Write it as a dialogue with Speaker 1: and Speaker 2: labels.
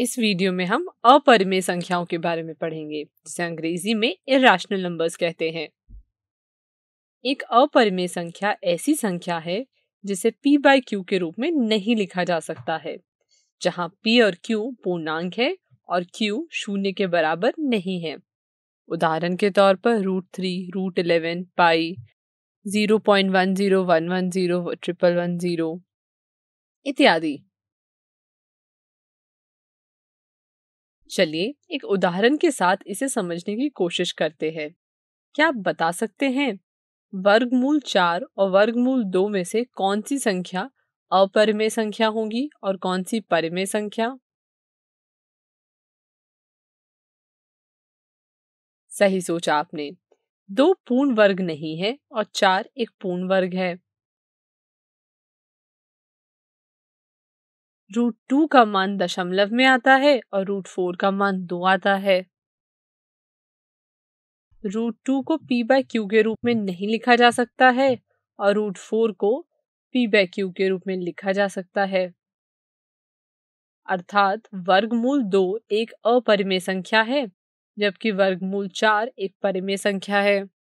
Speaker 1: इस वीडियो में हम अपरिमेय संख्याओं के बारे में पढ़ेंगे जिसे अंग्रेजी में इराशनल नंबर्स कहते हैं एक अपरिमेय संख्या ऐसी संख्या है जिसे p बाई क्यू के रूप में नहीं लिखा जा सकता है जहां p और q पूर्णांक है और q शून्य के बराबर नहीं है उदाहरण के तौर पर root three root eleven pi zero point one zero one one zero triple one zero इत्यादि चलिए एक उदाहरण के साथ इसे समझने की कोशिश करते हैं क्या आप बता सकते हैं वर्गमूल चार और वर्गमूल दो में से कौन सी संख्या अपरिमेय संख्या होगी और कौन सी परिमेय संख्या सही सोचा आपने दो पूर्ण वर्ग नहीं है और चार एक पूर्ण वर्ग है रूट टू का मान दशमलव में आता है और रूट फोर का मान दो आता है रूट टू को पी बाय क्यू के रूप में नहीं लिखा जा सकता है और रूट फोर को पी बाय क्यू के रूप में लिखा जा सकता है अर्थात वर्गमूल दो एक अपरिमेय संख्या है जबकि वर्गमूल चार एक परिमेय संख्या है